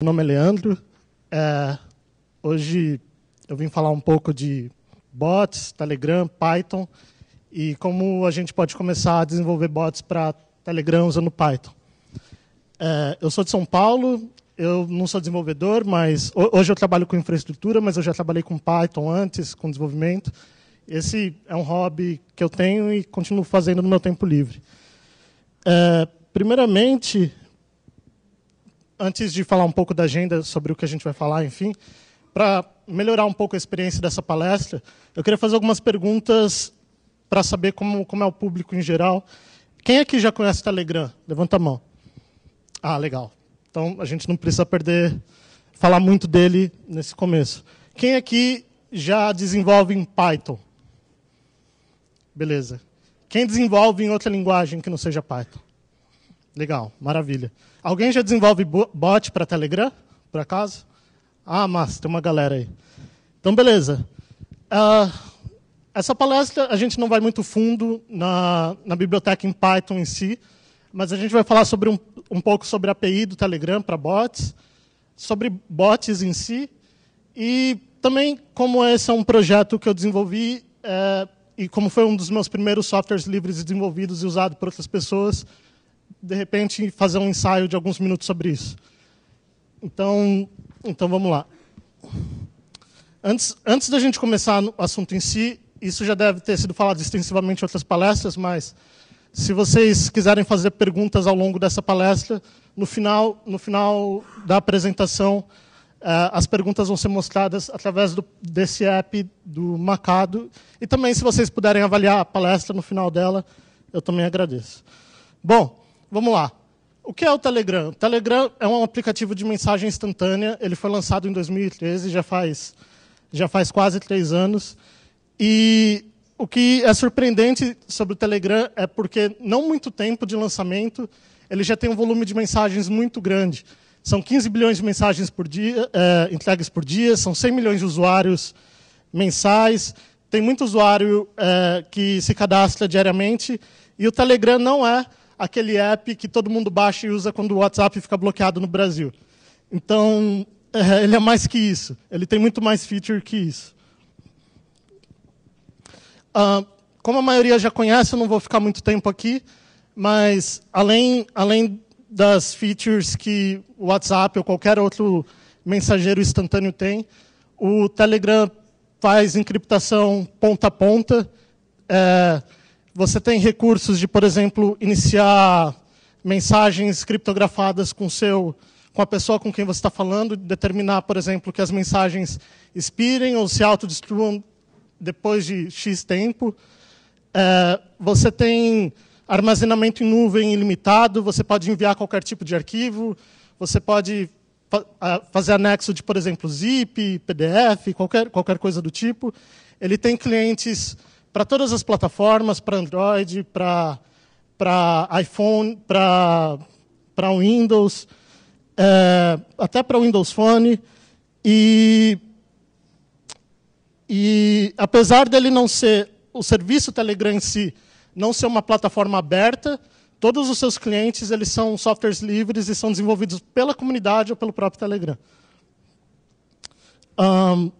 Meu nome é Leandro. É, hoje eu vim falar um pouco de bots, Telegram, Python e como a gente pode começar a desenvolver bots para Telegram usando Python. É, eu sou de São Paulo, eu não sou desenvolvedor, mas hoje eu trabalho com infraestrutura, mas eu já trabalhei com Python antes, com desenvolvimento. Esse é um hobby que eu tenho e continuo fazendo no meu tempo livre. É, primeiramente, antes de falar um pouco da agenda sobre o que a gente vai falar, enfim, para melhorar um pouco a experiência dessa palestra, eu queria fazer algumas perguntas para saber como, como é o público em geral. Quem aqui já conhece o Telegram? Levanta a mão. Ah, legal. Então a gente não precisa perder, falar muito dele nesse começo. Quem aqui já desenvolve em Python? Beleza. Quem desenvolve em outra linguagem que não seja Python? Legal, maravilha. Alguém já desenvolve bot para Telegram, por acaso? Ah, massa, tem uma galera aí. Então, beleza. Uh, essa palestra a gente não vai muito fundo na, na, biblioteca em Python em si, mas a gente vai falar sobre um, um pouco sobre a API do Telegram para bots, sobre bots em si, e também como esse é um projeto que eu desenvolvi é, e como foi um dos meus primeiros softwares livres desenvolvidos e usado por outras pessoas, de repente, fazer um ensaio de alguns minutos sobre isso. Então, então vamos lá. Antes, antes da gente começar o assunto em si, isso já deve ter sido falado extensivamente em outras palestras, mas se vocês quiserem fazer perguntas ao longo dessa palestra, no final, no final da apresentação, eh, as perguntas vão ser mostradas através do, desse app do Macado. E também, se vocês puderem avaliar a palestra no final dela, eu também agradeço. Bom, Vamos lá. O que é o Telegram? O Telegram é um aplicativo de mensagem instantânea. Ele foi lançado em 2013, já faz, já faz quase três anos. E o que é surpreendente sobre o Telegram é porque, não muito tempo de lançamento, ele já tem um volume de mensagens muito grande. São 15 bilhões de mensagens por dia, é, entregues por dia, são 100 milhões de usuários mensais, tem muito usuário é, que se cadastra diariamente, e o Telegram não é aquele app que todo mundo baixa e usa quando o WhatsApp fica bloqueado no Brasil. Então, é, ele é mais que isso. Ele tem muito mais feature que isso. Ah, como a maioria já conhece, eu não vou ficar muito tempo aqui, mas além, além das features que o WhatsApp ou qualquer outro mensageiro instantâneo tem, o Telegram faz encriptação ponta a ponta. É, você tem recursos de, por exemplo, iniciar mensagens criptografadas com seu com a pessoa com quem você está falando, determinar, por exemplo, que as mensagens expirem ou se autodestruam depois de X tempo. É, você tem armazenamento em nuvem ilimitado, você pode enviar qualquer tipo de arquivo, você pode fa fazer anexo de, por exemplo, zip, PDF, qualquer, qualquer coisa do tipo. Ele tem clientes para todas as plataformas, para Android, para para iPhone, para para Windows, é, até para Windows Phone. E, e apesar dele não ser o serviço Telegram em si, não ser uma plataforma aberta, todos os seus clientes eles são softwares livres e são desenvolvidos pela comunidade ou pelo próprio Telegram. Um,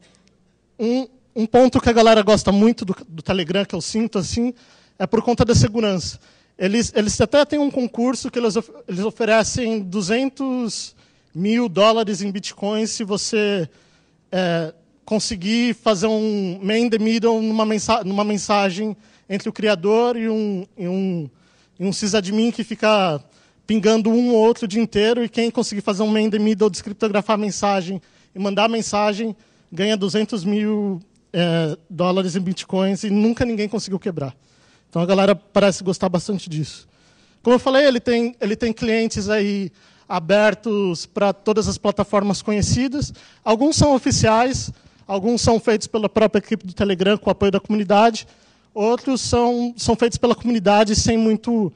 um ponto que a galera gosta muito do, do Telegram, que eu sinto assim, é por conta da segurança. Eles, eles até têm um concurso que eles, of, eles oferecem 200 mil dólares em bitcoins se você é, conseguir fazer um main the middle numa, mensa numa mensagem entre o criador e um, e um, e um sysadmin que fica pingando um ou outro o dia inteiro, e quem conseguir fazer um main the middle, descriptografar a mensagem e mandar a mensagem, ganha 200 mil é, dólares em bitcoins e nunca ninguém conseguiu quebrar. Então a galera parece gostar bastante disso. Como eu falei, ele tem, ele tem clientes aí abertos para todas as plataformas conhecidas. Alguns são oficiais, alguns são feitos pela própria equipe do Telegram com o apoio da comunidade, outros são, são feitos pela comunidade sem muito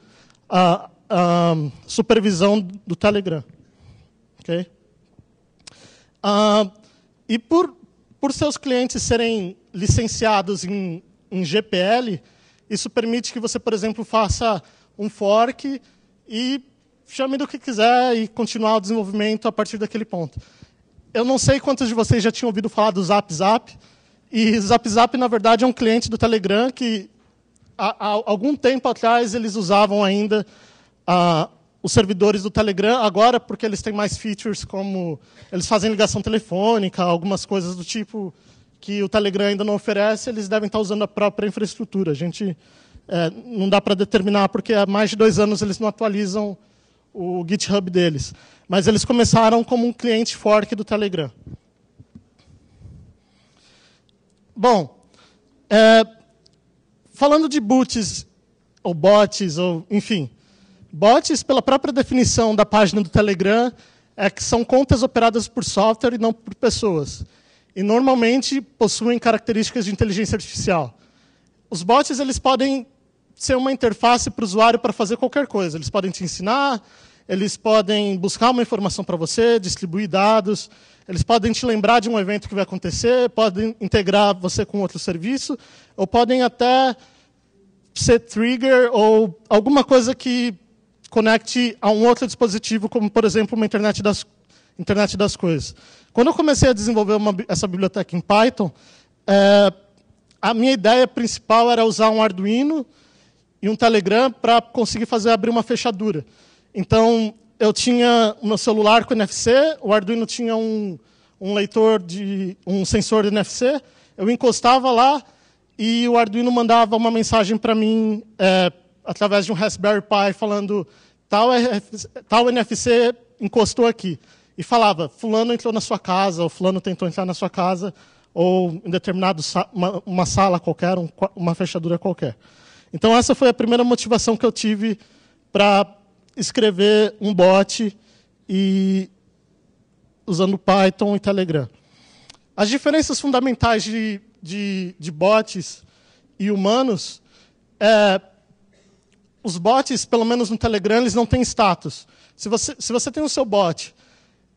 a, ah, ah, supervisão do Telegram. Okay? Uh, e por, por seus clientes serem licenciados em, em GPL, isso permite que você, por exemplo, faça um fork e chame do que quiser e continuar o desenvolvimento a partir daquele ponto. Eu não sei quantos de vocês já tinham ouvido falar do Zap Zap. E Zap Zap, na verdade, é um cliente do Telegram que, há, há algum tempo atrás, eles usavam ainda a os servidores do Telegram agora, porque eles têm mais features como eles fazem ligação telefônica, algumas coisas do tipo que o Telegram ainda não oferece, eles devem estar usando a própria infraestrutura. A gente é, não dá para determinar porque há mais de dois anos eles não atualizam o GitHub deles. Mas eles começaram como um cliente fork do Telegram. Bom, é, falando de boots ou bots ou enfim, Bots, pela própria definição da página do Telegram, é que são contas operadas por software e não por pessoas. E normalmente possuem características de inteligência artificial. Os bots eles podem ser uma interface para o usuário para fazer qualquer coisa. Eles podem te ensinar, eles podem buscar uma informação para você, distribuir dados, eles podem te lembrar de um evento que vai acontecer, podem integrar você com outro serviço, ou podem até ser trigger ou alguma coisa que conecte a um outro dispositivo, como, por exemplo, uma internet das, internet das coisas. Quando eu comecei a desenvolver uma, essa biblioteca em Python, é, a minha ideia principal era usar um Arduino e um Telegram para conseguir fazer abrir uma fechadura. Então, eu tinha o meu celular com NFC, o Arduino tinha um, um leitor de um sensor de NFC, eu encostava lá e o Arduino mandava uma mensagem para mim é, através de um Raspberry Pi falando tal, é, tal NFC encostou aqui. E falava, fulano entrou na sua casa, ou fulano tentou entrar na sua casa, ou em determinado uma, uma sala qualquer, um, uma fechadura qualquer. Então essa foi a primeira motivação que eu tive para escrever um bot e usando Python e Telegram. As diferenças fundamentais de, de, de bots e humanos é os bots, pelo menos no Telegram, eles não têm status. Se você, se você tem o seu bot,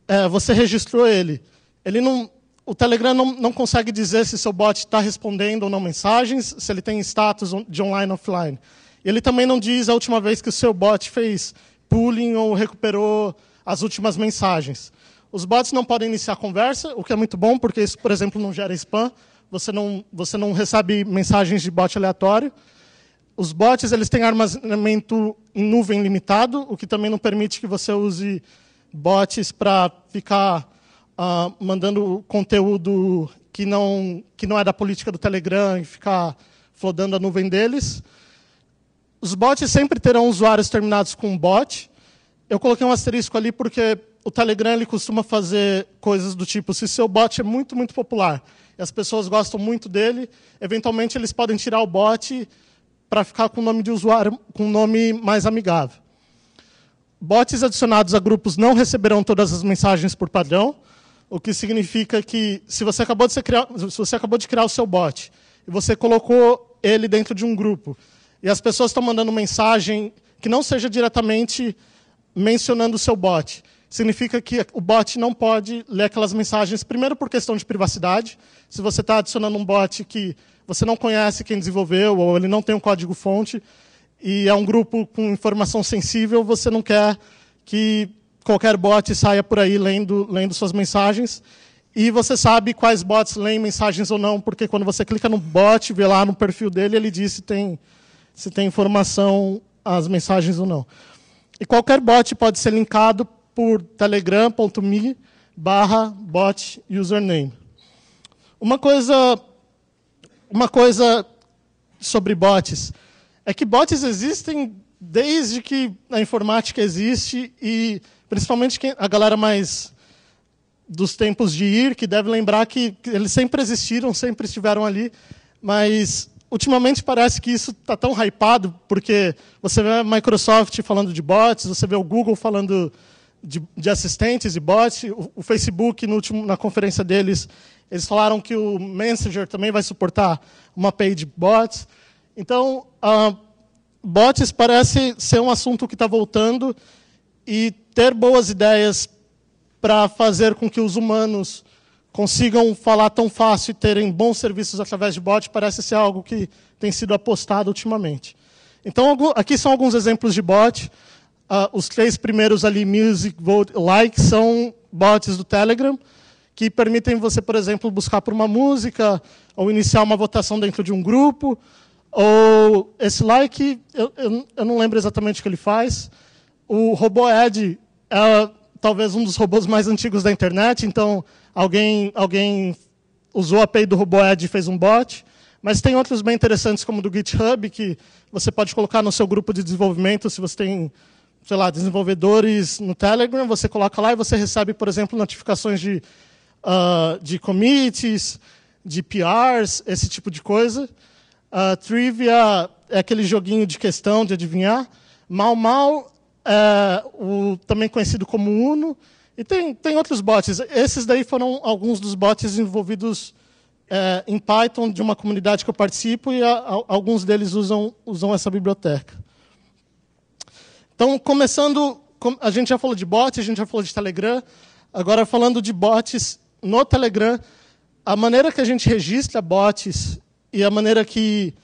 é, você registrou ele, ele não, o Telegram não, não consegue dizer se seu bot está respondendo ou não mensagens, se ele tem status de online ou offline. Ele também não diz a última vez que o seu bot fez pooling ou recuperou as últimas mensagens. Os bots não podem iniciar conversa, o que é muito bom, porque isso, por exemplo, não gera spam. Você não, você não recebe mensagens de bot aleatório. Os bots eles têm armazenamento em nuvem limitado, o que também não permite que você use bots para ficar uh, mandando conteúdo que não, que não é da política do Telegram e ficar flodando a nuvem deles. Os bots sempre terão usuários terminados com bot. Eu coloquei um asterisco ali porque o Telegram ele costuma fazer coisas do tipo: se seu bot é muito, muito popular e as pessoas gostam muito dele, eventualmente eles podem tirar o bot para ficar com o nome de usuário, com um nome mais amigável. Bots adicionados a grupos não receberão todas as mensagens por padrão, o que significa que se você acabou de criar, se você acabou de criar o seu bot e você colocou ele dentro de um grupo e as pessoas estão mandando mensagem que não seja diretamente mencionando o seu bot, significa que o bot não pode ler aquelas mensagens primeiro por questão de privacidade se você está adicionando um bot que você não conhece quem desenvolveu ou ele não tem um código-fonte e é um grupo com informação sensível, você não quer que qualquer bot saia por aí lendo, lendo suas mensagens. E você sabe quais bots leem mensagens ou não, porque quando você clica no bot, vê lá no perfil dele, ele diz se tem, se tem informação, as mensagens ou não. E qualquer bot pode ser linkado por telegram.me barra bot username. Uma coisa, uma coisa sobre bots é que bots existem desde que a informática existe e principalmente a galera mais dos tempos de ir que deve lembrar que eles sempre existiram, sempre estiveram ali, mas ultimamente parece que isso está tão hypado, porque você vê a Microsoft falando de bots, você vê o Google falando de, de assistentes e bots, o, o, Facebook, no último, na conferência deles, eles falaram que o Messenger também vai suportar uma page bots. Então, uh, bots parece ser um assunto que está voltando e ter boas ideias para fazer com que os humanos consigam falar tão fácil e terem bons serviços através de bots parece ser algo que tem sido apostado ultimamente. Então, aqui são alguns exemplos de bot. Uh, ah, os três primeiros ali, Music, Vote, Like, são bots do Telegram que permitem você, por exemplo, buscar por uma música, ou iniciar uma votação dentro de um grupo, ou esse like, eu, eu, eu não lembro exatamente o que ele faz. O robô Ed é talvez um dos robôs mais antigos da internet, então alguém, alguém usou a API do robô Ed e fez um bot. Mas tem outros bem interessantes, como do GitHub, que você pode colocar no seu grupo de desenvolvimento, se você tem, sei lá, desenvolvedores no Telegram, você coloca lá e você recebe, por exemplo, notificações de uh, de commits, de PRs, esse tipo de coisa. Uh, trivia é aquele joguinho de questão, de adivinhar. Mal Mal é o, também conhecido como Uno. E tem, tem outros bots. Esses daí foram alguns dos bots envolvidos é, em Python de uma comunidade que eu participo e a, a, alguns deles usam, usam essa biblioteca. Então, começando, a gente já falou de bots, a gente já falou de Telegram, agora falando de bots no Telegram, a maneira que a gente registra bots e a maneira que,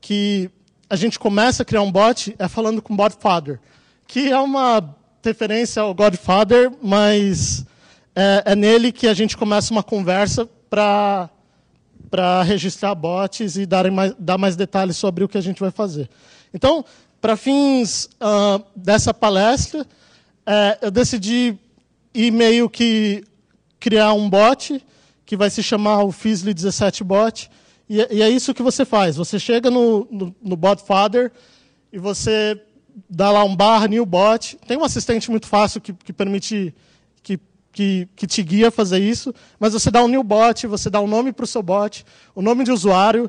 que a gente começa a criar um bot é falando com o father, que é uma referência ao Godfather, mas é, é nele que a gente começa uma conversa para para registrar bots e dar mais, dar mais detalhes sobre o que a gente vai fazer. Então, para fins uh, dessa palestra, é, eu decidi ir meio que criar um bot que vai se chamar o Fizzly 17 Bot. E, é, e, é isso que você faz. Você chega no, no, no father e você dá lá um barra new bot. Tem um assistente muito fácil que, que permite que, que, que te guia a fazer isso, mas você dá um new bot, você dá um nome para o seu bot, o nome de usuário,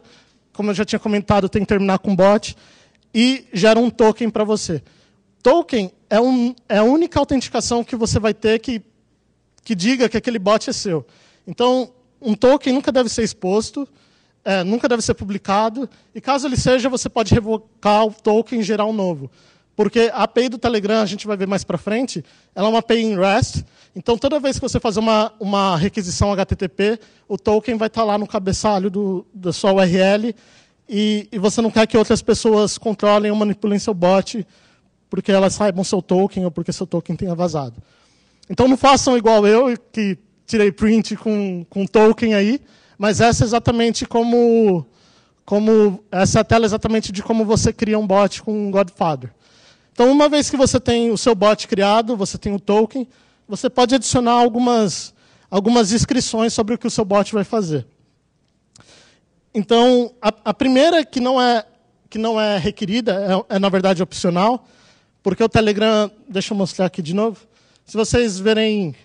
como eu já tinha comentado, tem que terminar com bot, e gera um token para você. Token é, um, é a única autenticação que você vai ter que que diga que aquele bot é seu. Então, um token nunca deve ser exposto, é, nunca deve ser publicado, e caso ele seja, você pode revocar o token e gerar um novo. Porque a API do Telegram, a gente vai ver mais para frente, ela é uma API em REST, então toda vez que você fazer uma, uma requisição HTTP, o token vai estar tá lá no cabeçalho do, da sua URL, e, e você não quer que outras pessoas controlem ou manipulem seu bot porque elas saibam seu token ou porque seu token tenha vazado. Então não façam igual eu, que tirei print com, com token aí, mas essa é exatamente como, como. Essa é a tela exatamente de como você cria um bot com um Godfather. Então, uma vez que você tem o seu bot criado, você tem o token, você pode adicionar algumas, algumas inscrições sobre o que o seu bot vai fazer. Então, a, a primeira que não é, que não é requerida, é, é na verdade opcional, porque o Telegram. Deixa eu mostrar aqui de novo. Se vocês verem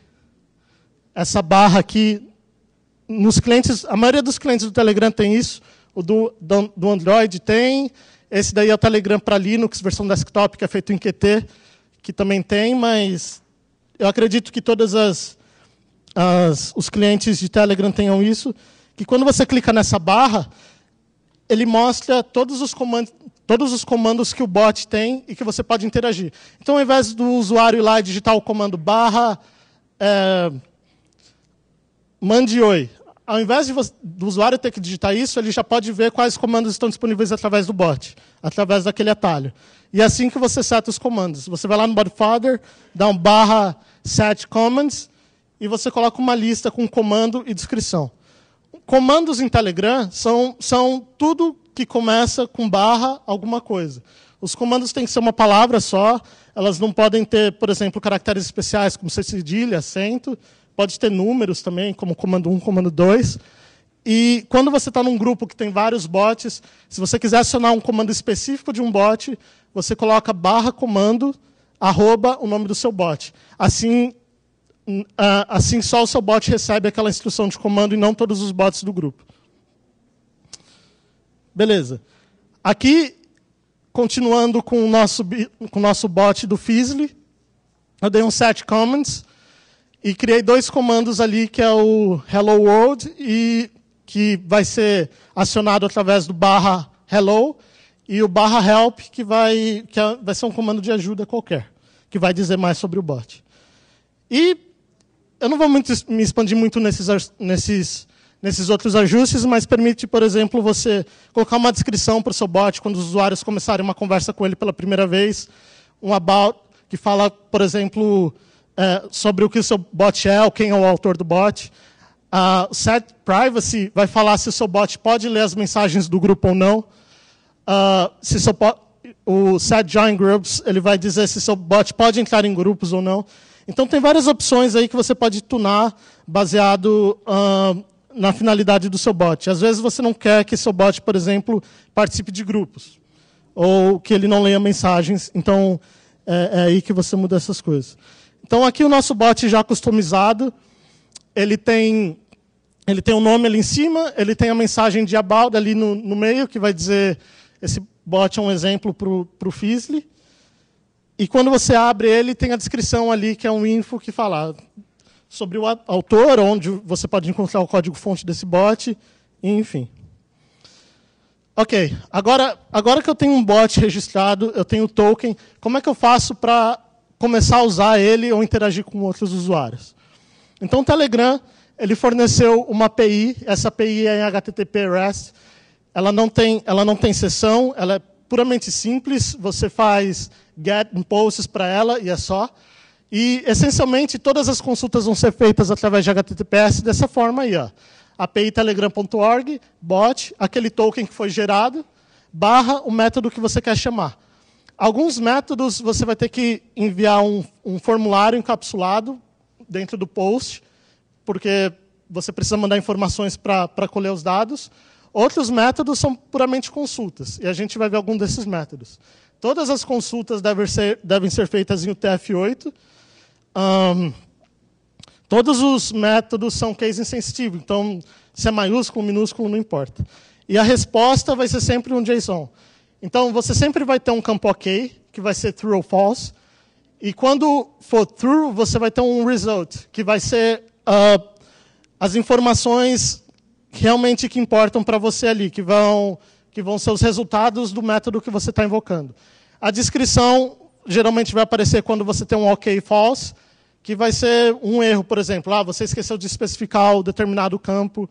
essa barra aqui, nos clientes, a maioria dos clientes do Telegram tem isso, o do, do Android tem, esse daí é o Telegram para Linux, versão desktop, que é feito em Qt, que também tem, mas eu acredito que todos as, as os clientes de Telegram tenham isso, que quando você clica nessa barra, ele mostra todos os comandos, todos os comandos que o bot tem e que você pode interagir. Então, ao invés do usuário ir lá e digitar o comando barra é, mande oi, ao invés de, do usuário ter que digitar isso, ele já pode ver quais comandos estão disponíveis através do bot, através daquele atalho. E é assim que você seta os comandos. Você vai lá no Bodyfather, dá um barra set commands, e você coloca uma lista com comando e descrição. Comandos em Telegram são, são tudo que começa com barra alguma coisa. Os comandos têm que ser uma palavra só, elas não podem ter, por exemplo, caracteres especiais, como ser cedilha, acento, pode ter números também, como comando 1, comando 2. E quando você está num grupo que tem vários bots, se você quiser acionar um comando específico de um bot, você coloca barra comando, arroba o nome do seu bot. Assim, ah, assim só o seu bot recebe aquela instrução de comando e não todos os bots do grupo. Beleza. Aqui, continuando com o nosso, com o nosso bot do Fizzly, eu dei um set commands e criei dois comandos ali, que é o hello world e que vai ser acionado através do barra hello e o barra help, que vai, que é, vai ser um comando de ajuda qualquer, que vai dizer mais sobre o bot. E eu não vou muito, me expandir muito nesses, nesses nesses outros ajustes, mas permite, por exemplo, você colocar uma descrição para o seu bot quando os usuários começarem uma conversa com ele pela primeira vez, um about que fala, por exemplo, é, sobre o que o seu bot é, ou quem é o autor do bot. Uh, set privacy vai falar se o seu bot pode ler as mensagens do grupo ou não. Uh, se seu o set join groups ele vai dizer se seu bot pode entrar em grupos ou não. Então tem várias opções aí que você pode tunar baseado uh, na finalidade do seu bot. Às vezes você não quer que seu bot, por exemplo, participe de grupos, ou que ele não leia mensagens, então é, é aí que você muda essas coisas. Então aqui o nosso bot já customizado, ele tem ele tem o um nome ali em cima, ele tem a mensagem de about ali no, no meio, que vai dizer, esse bot é um exemplo para o Fizzly. E quando você abre ele, tem a descrição ali, que é um info que fala, sobre o autor, onde você pode encontrar o código-fonte desse bot, enfim. Ok, agora, agora que eu tenho um bot registrado, eu tenho o token, como é que eu faço para começar a usar ele ou interagir com outros usuários? Então, o Telegram ele forneceu uma API, essa API é em HTTP REST, ela não tem, ela não tem sessão, ela é puramente simples, você faz get posts para ela e é só. E, essencialmente, todas as consultas vão ser feitas através de HTTPS dessa forma aí. Ó. API telegram.org, bot, aquele token que foi gerado, barra o método que você quer chamar. Alguns métodos você vai ter que enviar um, um formulário encapsulado dentro do post, porque você precisa mandar informações para colher os dados. Outros métodos são puramente consultas, e a gente vai ver algum desses métodos. Todas as consultas devem ser, devem ser feitas em UTF-8, um, todos os métodos são case insensitivo, então se é maiúsculo, ou minúsculo, não importa. E a resposta vai ser sempre um JSON. Então você sempre vai ter um campo OK, que vai ser true ou false, e quando for true, você vai ter um result, que vai ser uh, as informações realmente que importam para você ali, que vão, que vão ser os resultados do método que você está invocando. A descrição geralmente vai aparecer quando você tem um OK false, que vai ser um erro, por exemplo, ah, você esqueceu de especificar o determinado campo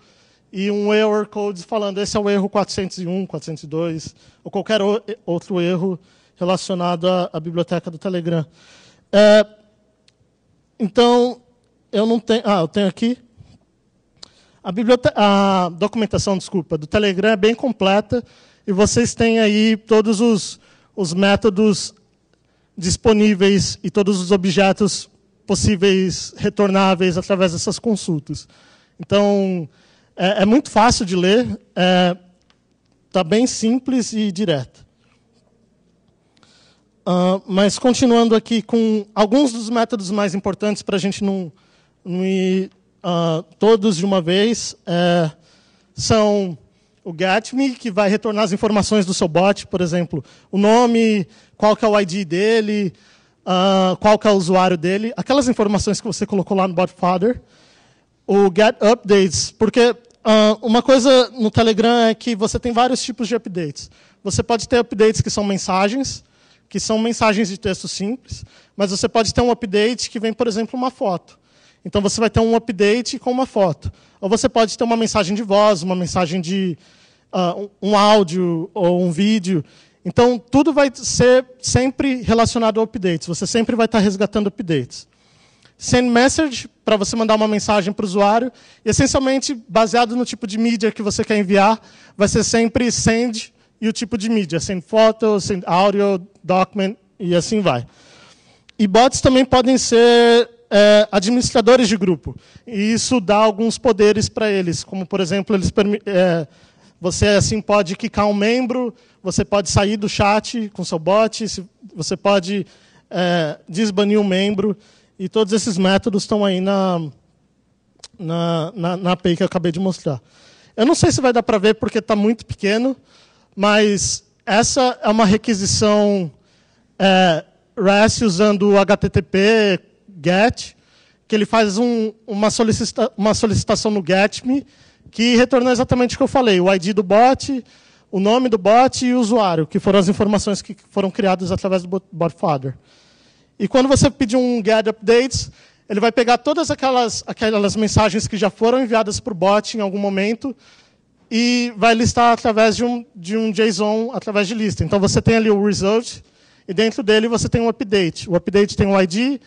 e um error code falando esse é o erro 401, 402 ou qualquer outro erro relacionado à, à biblioteca do Telegram. É, então, eu não tenho. Ah, eu tenho aqui. A, a, documentação, desculpa, do Telegram é bem completa e vocês têm aí todos os, os métodos disponíveis e todos os objetos possíveis retornáveis através dessas consultas. Então, é, é muito fácil de ler, está é, tá bem simples e direto. Uh, mas, continuando aqui com alguns dos métodos mais importantes, para a gente não, não ir uh, todos de uma vez, é, são o GetMe, que vai retornar as informações do seu bot, por exemplo, o nome, qual que é o ID dele, uh, qual que é o usuário dele, aquelas informações que você colocou lá no Botfather, o get updates, porque uh, uma coisa no Telegram é que você tem vários tipos de updates. Você pode ter updates que são mensagens, que são mensagens de texto simples, mas você pode ter um update que vem, por exemplo, uma foto. Então você vai ter um update com uma foto. Ou você pode ter uma mensagem de voz, uma mensagem de uh, um áudio ou um vídeo. Então, tudo vai ser sempre relacionado a updates. Você sempre vai estar resgatando updates. Send message, para você mandar uma mensagem para o usuário. E, essencialmente, baseado no tipo de mídia que você quer enviar, vai ser sempre send e o tipo de mídia. Send foto, send audio, document, e assim vai. E bots também podem ser é, administradores de grupo. E isso dá alguns poderes para eles. Como, por exemplo, eles é, você assim pode quicar um membro você pode sair do chat com seu bot, você pode é, desbanir um membro, e todos esses métodos estão aí na, na, na, na API que eu acabei de mostrar. Eu não sei se vai dar para ver porque está muito pequeno, mas essa é uma requisição é, REST usando o HTTP GET, que ele faz um, uma, solicita, uma solicitação no GETME, que retornou exatamente o que eu falei, o ID do bot, o nome do bot e o usuário, que foram as informações que foram criadas através do bot father. E quando você pedir um get updates, ele vai pegar todas aquelas, aquelas mensagens que já foram enviadas para o bot em algum momento e vai listar através de um, de um JSON, através de lista. Então você tem ali o result e dentro dele você tem um update. O update tem um ID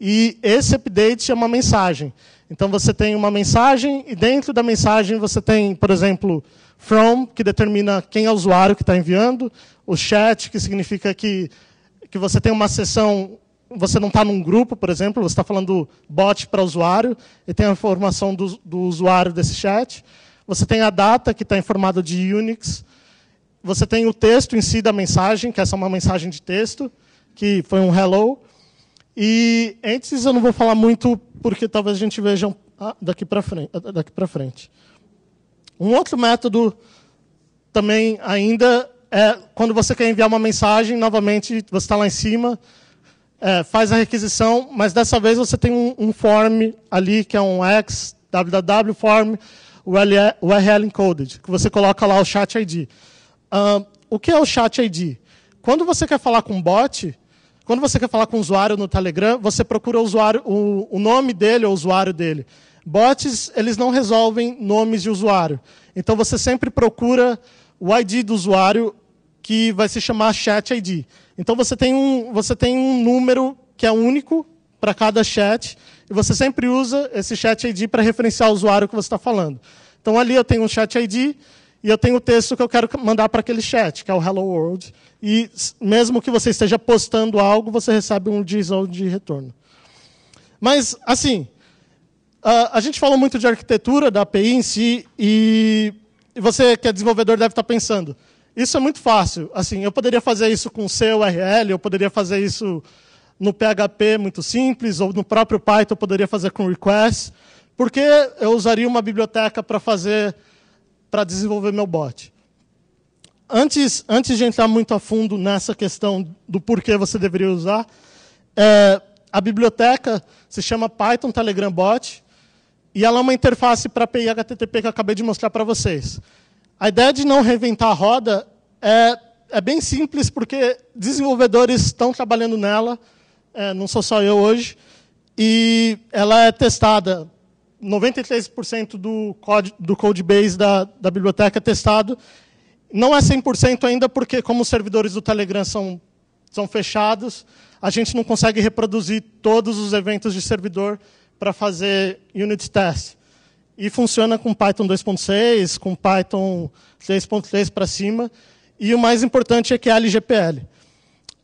e esse update é uma mensagem. Então você tem uma mensagem e dentro da mensagem você tem, por exemplo, From, que determina quem é o usuário que está enviando. O chat, que significa que, que você tem uma sessão você não está num grupo, por exemplo, você está falando bot para usuário, e tem a informação do, do, usuário desse chat. Você tem a data, que está informada de Unix. Você tem o texto em si da mensagem, que essa é uma mensagem de texto, que foi um hello. E antes eu não vou falar muito, porque talvez a gente veja ah, daqui para frente. Daqui pra frente. Um outro método também ainda é quando você quer enviar uma mensagem, novamente, você está lá em cima, é, faz a requisição, mas dessa vez você tem um, um form ali, que é um X, www form, URL encoded, que você coloca lá o chat ID. Uh, o que é o chat ID? Quando você quer falar com um bot, quando você quer falar com um usuário no Telegram, você procura o, usuário, o, o nome dele ou o usuário dele. Bots, eles não resolvem nomes de usuário. Então você sempre procura o ID do usuário que vai se chamar chat ID. Então você tem um, você tem um número que é único para cada chat e você sempre usa esse chat ID para referenciar o usuário que você está falando. Então ali eu tenho um chat ID e eu tenho o texto que eu quero mandar para aquele chat, que é o Hello World. E mesmo que você esteja postando algo, você recebe um JSON de retorno. Mas, assim, Uh, a gente fala muito de arquitetura da API em si e, você que é desenvolvedor deve estar pensando. Isso é muito fácil. Assim, eu poderia fazer isso com C URL, eu poderia fazer isso no PHP muito simples, ou no próprio Python eu poderia fazer com request. Por que eu usaria uma biblioteca para fazer para desenvolver meu bot? Antes, antes de entrar muito a fundo nessa questão do porquê você deveria usar, é, a biblioteca se chama Python Telegram Bot. E ela é uma interface para API HTTP que eu acabei de mostrar para vocês. A ideia de não reventar a roda é, é bem simples, porque desenvolvedores estão trabalhando nela, é, não sou só eu hoje, e ela é testada. 93% do, code, do base da, da biblioteca é testado. Não é 100% ainda, porque como os servidores do Telegram são, são fechados, a gente não consegue reproduzir todos os eventos de servidor para fazer unit test. E funciona com Python 2.6, com Python 3.3 para cima. E o mais importante é que é LGPL.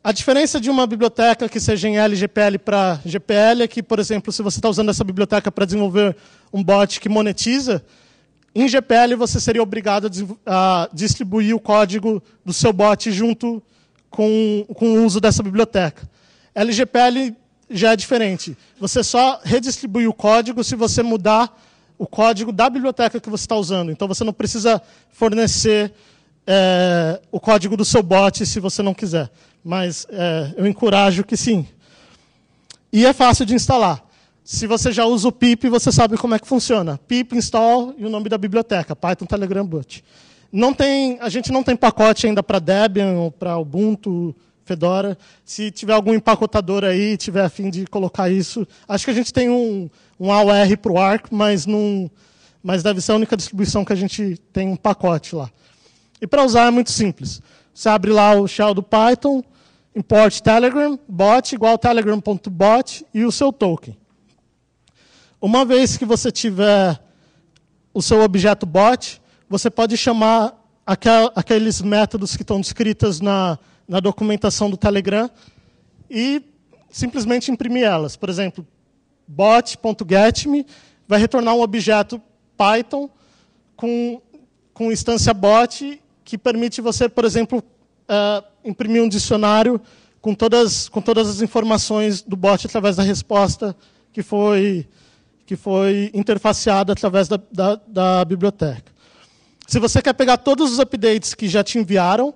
A diferença de uma biblioteca que seja em LGPL para GPL é que, por exemplo, se você está usando essa biblioteca para desenvolver um bot que monetiza, em GPL você seria obrigado a distribuir o código do seu bot junto com, com o uso dessa biblioteca. LGPL já é diferente. Você só redistribui o código se você mudar o código da biblioteca que você está usando. Então você não precisa fornecer é, o código do seu bot se você não quiser. Mas é, eu encorajo que sim. E é fácil de instalar. Se você já usa o pip, você sabe como é que funciona. pip install e o nome da biblioteca, Python Telegram Boot. Não tem, a gente não tem pacote ainda para Debian ou para Ubuntu, Fedora. Se tiver algum empacotador aí, tiver a fim de colocar isso, acho que a gente tem um, um AOR para o Arc, mas, num, mas deve ser a única distribuição que a gente tem um pacote lá. E para usar é muito simples. Você abre lá o shell do Python, import Telegram, bot igual telegram.bot e o seu token. Uma vez que você tiver o seu objeto bot, você pode chamar aqueles métodos que estão descritos na, na documentação do Telegram e simplesmente imprimir elas. Por exemplo, bot.getme vai retornar um objeto Python com, com instância bot que permite você, por exemplo, uh, imprimir um dicionário com todas, com todas as informações do bot através da resposta que foi, que foi interfaceada através da, da, da biblioteca. Se você quer pegar todos os updates que já te enviaram,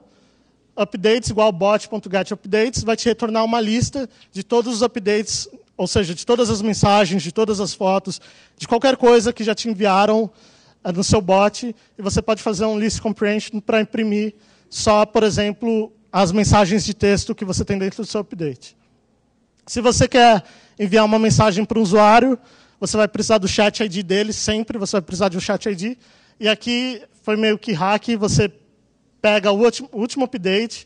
updates igual bot.getUpdates vai te retornar uma lista de todos os updates, ou seja, de todas as mensagens, de todas as fotos, de qualquer coisa que já te enviaram eh, no seu bot, e você pode fazer um list comprehension para imprimir só, por exemplo, as mensagens de texto que você tem dentro do seu update. Se você quer enviar uma mensagem para um usuário, você vai precisar do chat ID dele sempre, você vai precisar de um chat ID. E aqui foi meio que hack, você pega o último, update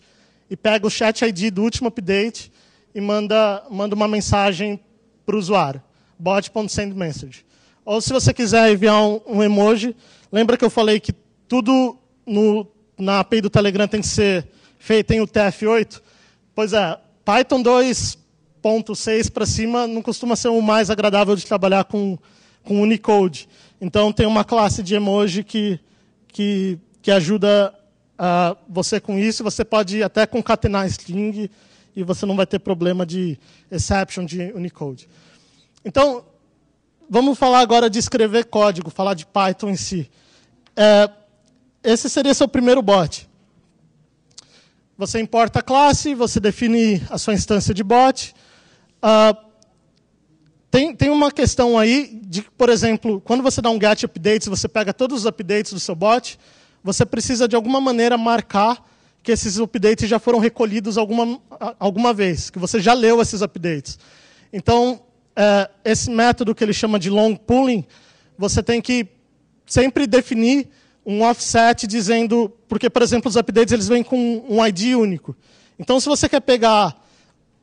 e pega o chat ID do último update e manda, manda uma mensagem para o usuário, bot.sendMessage. Ou se você quiser enviar um, um, emoji, lembra que eu falei que tudo no, na API do Telegram tem que ser feito em UTF-8? Pois é, Python 2.6 para cima não costuma ser o mais agradável de trabalhar com, com Unicode. Então tem uma classe de emoji que, que, que ajuda Uh, você com isso, você pode até concatenar string e você não vai ter problema de exception de Unicode. Então, vamos falar agora de escrever código, falar de Python em si. Uh, esse seria seu primeiro bot. Você importa a classe, você define a sua instância de bot. Uh, tem, tem uma questão aí de, por exemplo, quando você dá um get updates, você pega todos os updates do seu bot, você precisa de alguma maneira marcar que esses updates já foram recolhidos alguma, alguma vez, que você já leu esses updates. Então, é, esse método que ele chama de long pooling, você tem que sempre definir um offset dizendo, porque, por exemplo, os updates eles vêm com um ID único. Então, se você quer pegar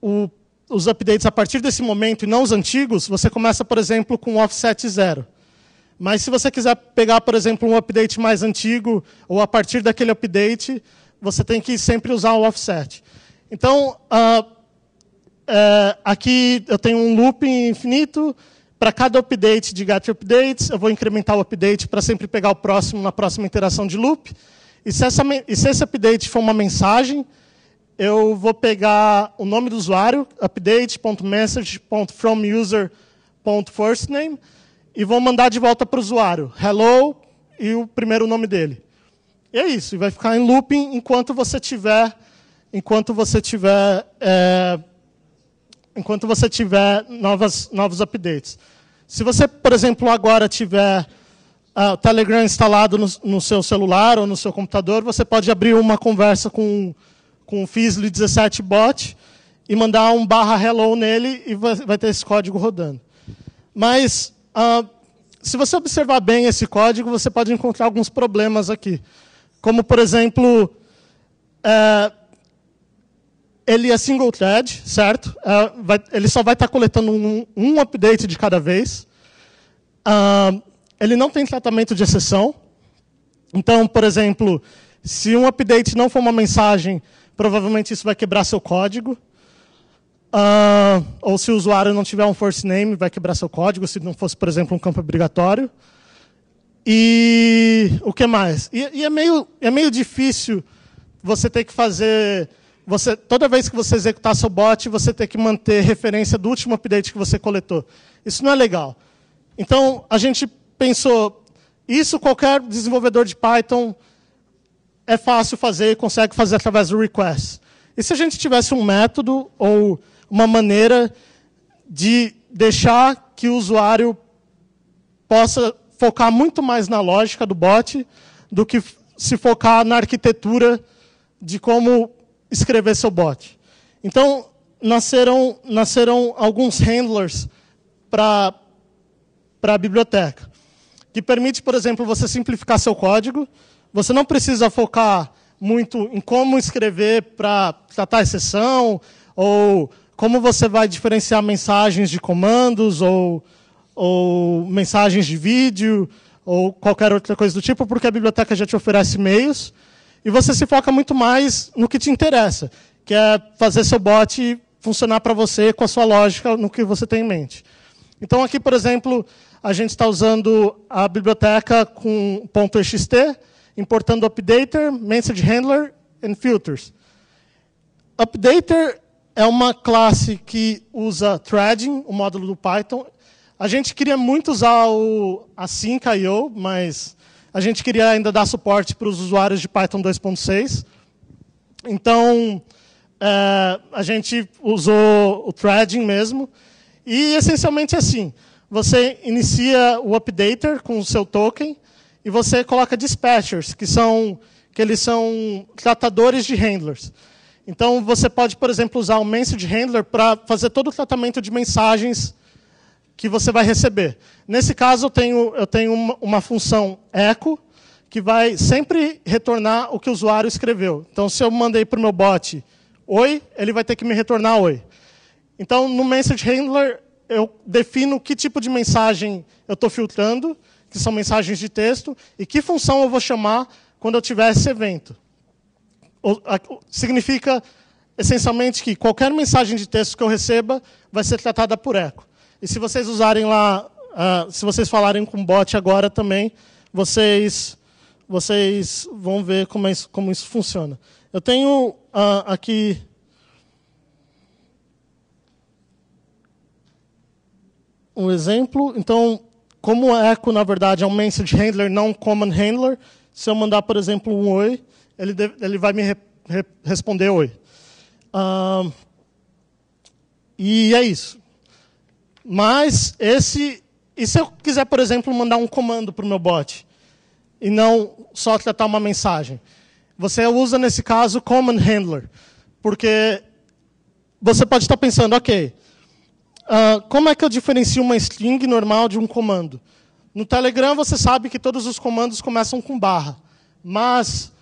o, os updates a partir desse momento e não os antigos, você começa, por exemplo, com um offset zero. Mas se você quiser pegar, por exemplo, um update mais antigo, ou a partir daquele update, você tem que sempre usar o offset. Então, uh, aqui eu tenho um loop infinito. Para cada update de get updates, eu vou incrementar o update para sempre pegar o próximo na próxima interação de loop. E se, essa, e se esse update for uma mensagem, eu vou pegar o nome do usuário, update.message.fromuser.firstname, e vão mandar de volta para o usuário. Hello e o primeiro nome dele. E é isso, e vai ficar em looping enquanto você tiver, enquanto você tiver, é, enquanto você tiver novas, novos updates. Se você, por exemplo, agora tiver ah, o Telegram instalado no, no, seu celular ou no seu computador, você pode abrir uma conversa com, com o Fizzly 17 bot e mandar um barra hello nele e vai, vai ter esse código rodando. Mas ah, se você observar bem esse código, você pode encontrar alguns problemas aqui. Como, por exemplo, é, ele é single thread, certo? É, vai, ele só vai estar coletando um, um update de cada vez. Uh, ele não tem tratamento de exceção. Então, por exemplo, se um update não for uma mensagem, provavelmente isso vai quebrar seu código. Uh, ou se o usuário não tiver um force name, vai quebrar seu código, se não fosse, por exemplo, um campo obrigatório. E o que mais? E, e é, meio, é meio difícil você ter que fazer. Você, toda vez que você executar seu bot, você tem que manter referência do último update que você coletou. Isso não é legal. Então, a gente pensou, isso qualquer desenvolvedor de Python é fácil fazer, consegue fazer através do request. E se a gente tivesse um método ou uma maneira de deixar que o usuário possa focar muito mais na lógica do bot do que se focar na arquitetura de como escrever seu bot. Então, nasceram, nasceram alguns handlers para a biblioteca, que permite, por exemplo, você simplificar seu código. Você não precisa focar muito em como escrever para tratar exceção ou como você vai diferenciar mensagens de comandos ou, ou mensagens de vídeo ou qualquer outra coisa do tipo, porque a biblioteca já te oferece meios e você se foca muito mais no que te interessa, que é fazer seu bot funcionar para você com a sua lógica no que você tem em mente. Então aqui, por exemplo, a gente está usando a biblioteca com .ext, importando updater, message handler e filters. Updater é uma classe que usa threading, o módulo do Python. A gente queria muito usar o async.io, mas a gente queria ainda dar suporte para os usuários de Python 2.6. Então, é, a gente usou o threading mesmo. E, essencialmente, é assim. Você inicia o updater com o seu token e você coloca dispatchers, que são que eles são tratadores de handlers. Então, você pode, por exemplo, usar o message handler para fazer todo o tratamento de mensagens que você vai receber. Nesse caso, eu tenho, eu tenho uma, uma função echo, que vai sempre retornar o que o usuário escreveu. Então, se eu mandei para o meu bot oi, ele vai ter que me retornar oi. Então, no message handler, eu defino que tipo de mensagem eu estou filtrando, que são mensagens de texto, e que função eu vou chamar quando eu tiver esse evento significa essencialmente que qualquer mensagem de texto que eu receba vai ser tratada por eco. E se vocês usarem lá, uh, se vocês falarem com bot agora também, vocês vocês vão ver como, é isso, como isso funciona. Eu tenho uh, aqui um exemplo. Então, como o echo, na verdade, é um message handler, não um common handler, se eu mandar, por exemplo, um oi, ele, deve, ele vai me re, re, responder hoje. e é isso. Mas esse, e se eu quiser, por exemplo, mandar um comando para o meu bot e não só tratar uma mensagem? Você usa nesse caso command handler, porque você pode estar pensando, ok, uh, como é que eu diferencio uma string normal de um comando? No Telegram você sabe que todos os comandos começam com barra, mas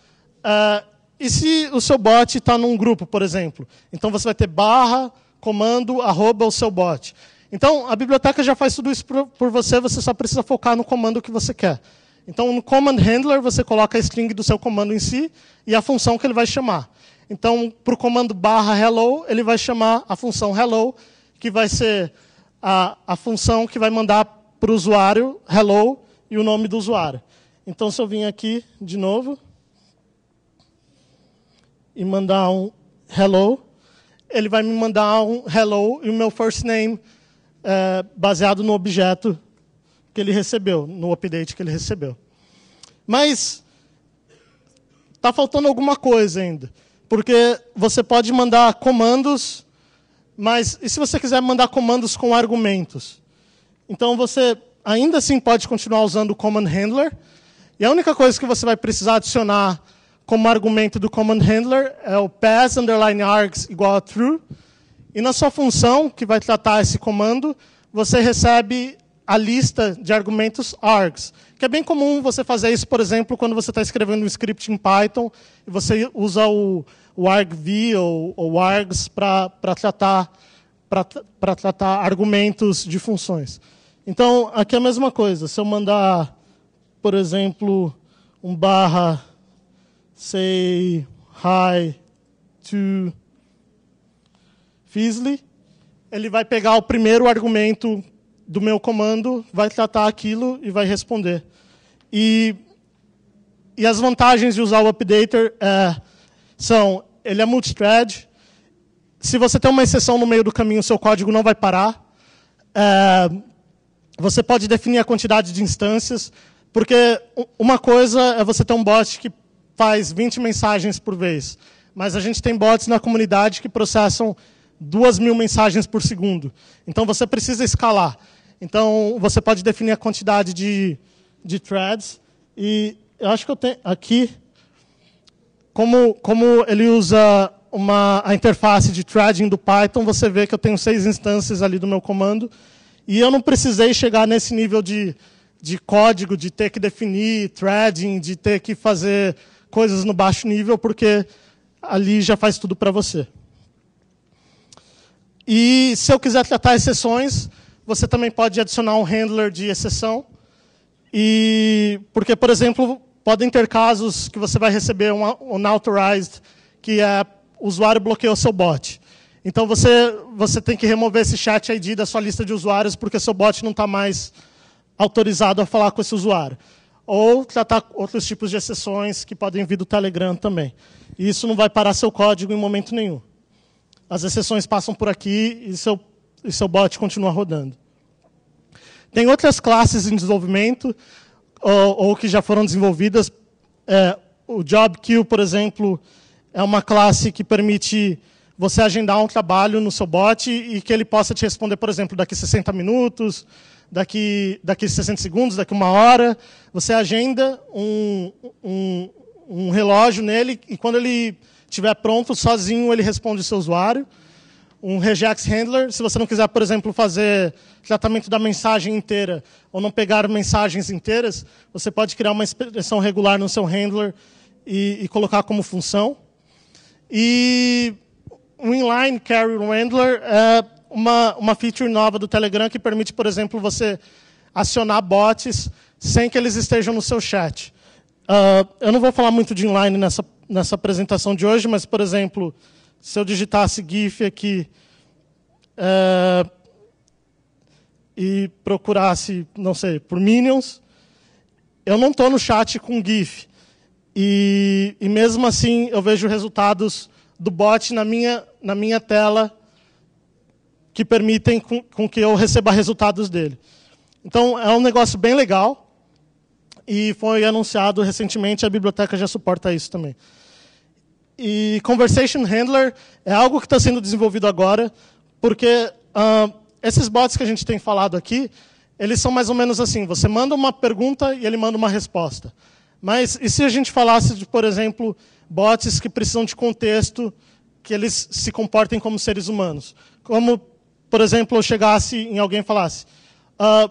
Uh, e se o seu bot está num grupo, por exemplo? Então você vai ter barra, comando, arroba o seu bot. Então a biblioteca já faz tudo isso por você, você só precisa focar no comando que você quer. Então no command handler você coloca a string do seu comando em si e a função que ele vai chamar. Então para o comando barra hello, ele vai chamar a função hello, que vai ser a, a função que vai mandar para o usuário hello e o nome do usuário. Então se eu vim aqui de novo e mandar um hello, ele vai me mandar um hello e o meu first name é, baseado no objeto que ele recebeu, no update que ele recebeu. Mas está faltando alguma coisa ainda, porque você pode mandar comandos, mas e se você quiser mandar comandos com argumentos? Então você ainda assim pode continuar usando o command handler, e a única coisa que você vai precisar adicionar como argumento do command handler é o pass underline args igual a true. E na sua função, que vai tratar esse comando, você recebe a lista de argumentos args, que é bem comum você fazer isso, por exemplo, quando você está escrevendo um script em Python e você usa o, o argv ou, ou args para tratar, tratar argumentos de funções. Então, aqui é a mesma coisa. Se eu mandar, por exemplo, um barra say hi to Fizzly. Ele vai pegar o primeiro argumento do meu comando, vai tratar aquilo e vai responder. E, e as vantagens de usar o updater é, são, ele é multithread, se você tem uma exceção no meio do caminho, seu código não vai parar. É, você pode definir a quantidade de instâncias, porque uma coisa é você ter um bot que faz 20 mensagens por vez. Mas a gente tem bots na comunidade que processam 2 mil mensagens por segundo. Então você precisa escalar. Então você pode definir a quantidade de, de threads. E eu acho que eu tenho aqui como, como ele usa uma, a interface de threading do Python, você vê que eu tenho seis instâncias ali do meu comando. E eu não precisei chegar nesse nível de, de código, de ter que definir threading, de ter que fazer coisas no baixo nível, porque ali já faz tudo para você. E se eu quiser tratar exceções, você também pode adicionar um handler de exceção. E porque, por exemplo, podem ter casos que você vai receber um unauthorized que é o usuário bloqueou seu bot. Então você você tem que remover esse chat ID da sua lista de usuários porque seu bot não está mais autorizado a falar com esse usuário ou tratar tá outros tipos de exceções que podem vir do Telegram também. E isso não vai parar seu código em momento nenhum. As exceções passam por aqui e seu, e seu bot continua rodando. Tem outras classes em desenvolvimento, ou, ou que já foram desenvolvidas. É, o job queue, por exemplo, é uma classe que permite você agendar um trabalho no seu bot e que ele possa te responder, por exemplo, daqui a 60 minutos, daqui, daqui 60 segundos, daqui uma hora, você agenda um, um, um relógio nele e quando ele estiver pronto, sozinho ele responde o seu usuário. Um regex handler, se você não quiser, por exemplo, fazer tratamento da mensagem inteira ou não pegar mensagens inteiras, você pode criar uma expressão regular no seu handler e, e colocar como função. E o inline carrier handler é uma, uma feature nova do Telegram que permite, por exemplo, você acionar bots sem que eles estejam no seu chat. Uh, eu não vou falar muito de inline nessa, nessa apresentação de hoje, mas, por exemplo, se eu digitasse GIF aqui uh, e procurasse, não sei, por Minions, eu não estou no chat com GIF. E, e mesmo assim eu vejo resultados do bot na minha, na minha tela que permitem com, com que eu receba resultados dele. Então, é um negócio bem legal e foi anunciado recentemente, a biblioteca já suporta isso também. E Conversation Handler é algo que está sendo desenvolvido agora, porque uh, esses bots que a gente tem falado aqui, eles são mais ou menos assim: você manda uma pergunta e ele manda uma resposta. Mas e se a gente falasse de, por exemplo, bots que precisam de contexto, que eles se comportem como seres humanos? Como por exemplo, eu chegasse em alguém e falasse: ah,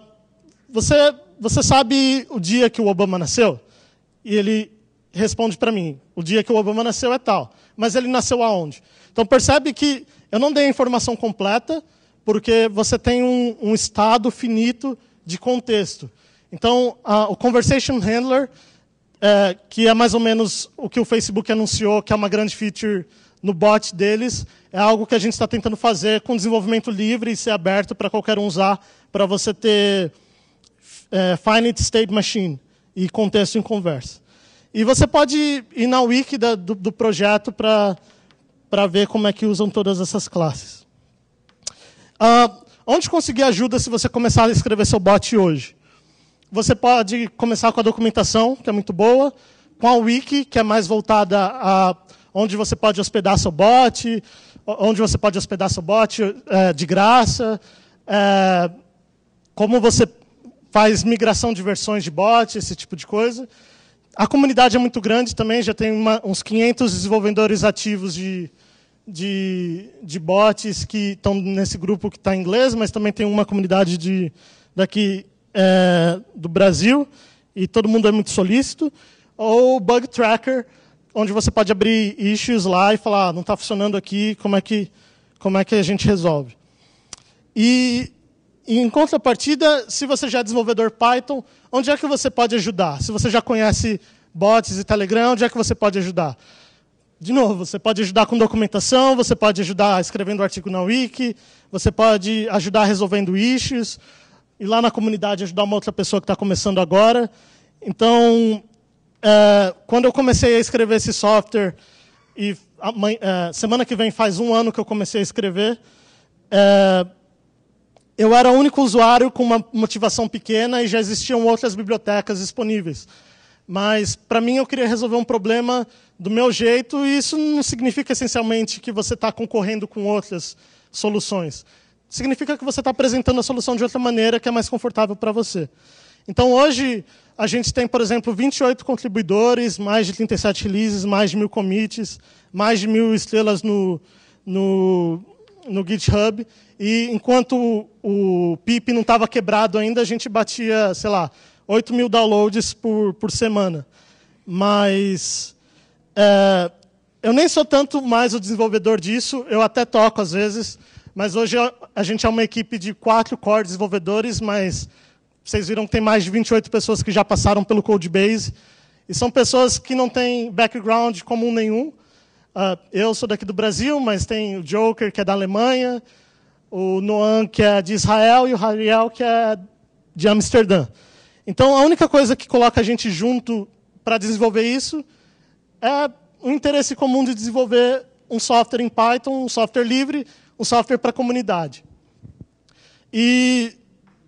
você, você sabe o dia que o Obama nasceu? E ele responde para mim: o dia que o Obama nasceu é tal. Mas ele nasceu aonde? Então percebe que eu não dei a informação completa, porque você tem um, um estado finito de contexto. Então, a, o Conversation Handler, é, que é mais ou menos o que o Facebook anunciou, que é uma grande feature no bot deles, é algo que a gente está tentando fazer com desenvolvimento livre e ser aberto para qualquer um usar, para você ter é, finite state machine e contexto em conversa. E você pode ir na wiki da, do, do, projeto para ver como é que usam todas essas classes. Uh, onde conseguir ajuda se você começar a escrever seu bot hoje? Você pode começar com a documentação, que é muito boa, com a wiki, que é mais voltada a onde você pode hospedar seu bot, onde você pode hospedar seu bot é, de graça, é, como você faz migração de versões de bot, esse tipo de coisa. A comunidade é muito grande também, já tem uma, uns 500 desenvolvedores ativos de, de, de bots que estão nesse grupo que está em inglês, mas também tem uma comunidade de, daqui é, do Brasil, e todo mundo é muito solícito. Ou Bug Tracker, onde você pode abrir issues lá e falar, ah, não está funcionando aqui, como é, que, como é que a gente resolve? E, em contrapartida, se você já é desenvolvedor Python, onde é que você pode ajudar? Se você já conhece bots e Telegram, onde é que você pode ajudar? De novo, você pode ajudar com documentação, você pode ajudar escrevendo artigo na Wiki, você pode ajudar resolvendo issues, ir lá na comunidade ajudar uma outra pessoa que está começando agora. Então, Uh, quando eu comecei a escrever esse software, e uh, semana que vem faz um ano que eu comecei a escrever, uh, eu era o único usuário com uma motivação pequena e já existiam outras bibliotecas disponíveis. Mas, para mim, eu queria resolver um problema do meu jeito, e isso não significa essencialmente que você está concorrendo com outras soluções. Significa que você está apresentando a solução de outra maneira que é mais confortável para você. Então, hoje, a gente tem, por exemplo, 28 contribuidores, mais de 37 releases, mais de mil commits, mais de mil estrelas no, no, no GitHub. E enquanto o, o PIP não estava quebrado ainda, a gente batia, sei lá, 8 mil downloads por, por semana. Mas é, eu nem sou tanto mais o desenvolvedor disso, eu até toco às vezes, mas hoje a, a gente é uma equipe de quatro core desenvolvedores, mas vocês viram que tem mais de 28 pessoas que já passaram pelo Codebase. E são pessoas que não têm background comum nenhum. Uh, eu sou daqui do Brasil, mas tem o Joker, que é da Alemanha, o Noam, que é de Israel, e o Hariel, que é de Amsterdã. Então, a única coisa que coloca a gente junto para desenvolver isso é o interesse comum de desenvolver um software em Python, um software livre, um software para a comunidade. E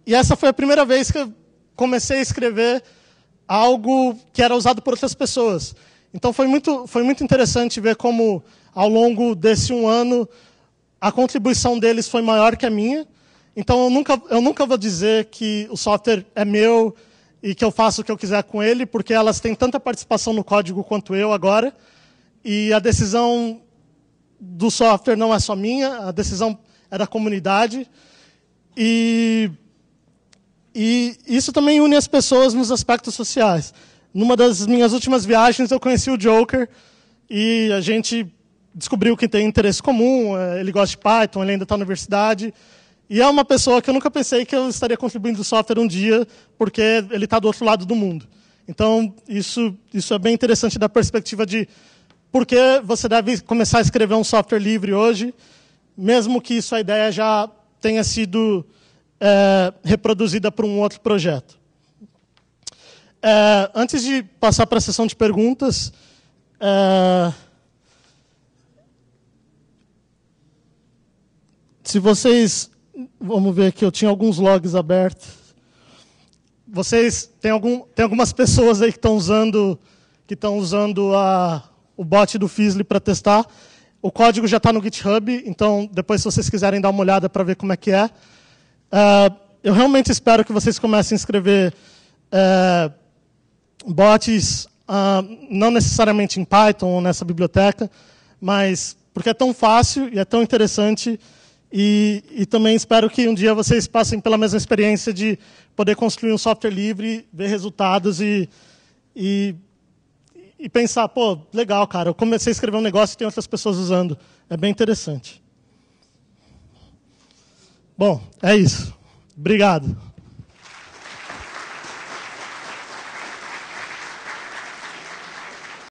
e essa foi a primeira vez que eu comecei a escrever algo que era usado por outras pessoas. Então foi muito, foi muito interessante ver como, ao longo desse um ano, a contribuição deles foi maior que a minha. Então eu nunca, eu nunca vou dizer que o software é meu e que eu faço o que eu quiser com ele, porque elas têm tanta participação no código quanto eu agora. E a decisão do software não é só minha, a decisão é da comunidade. E e isso também une as pessoas nos aspectos sociais. Numa das minhas últimas viagens, eu conheci o Joker e a gente descobriu que tem interesse comum. É, ele gosta de Python, ele ainda está na universidade. E é uma pessoa que eu nunca pensei que eu estaria contribuindo software um dia, porque ele está do outro lado do mundo. Então, isso, isso é bem interessante da perspectiva de por que você deve começar a escrever um software livre hoje, mesmo que sua ideia já tenha sido é, reproduzida para um outro projeto. É, antes de passar para a sessão de perguntas, é, se vocês. Vamos ver aqui, eu tinha alguns logs abertos. Vocês. Tem, algum, tem algumas pessoas aí que estão usando, que estão usando a, o bot do Fizzly para testar. O código já está no GitHub, então depois, se vocês quiserem dar uma olhada para ver como é que é. Ah, eu realmente espero que vocês comecem a escrever eh, bots, uh, não necessariamente em Python ou nessa biblioteca, mas porque é tão fácil e é tão interessante. E, e, também espero que um dia vocês passem pela mesma experiência de poder construir um software livre, ver resultados e, e, e pensar, pô, legal, cara, eu comecei a escrever um negócio e tem outras pessoas usando. É bem interessante. Bom, é isso. Obrigado.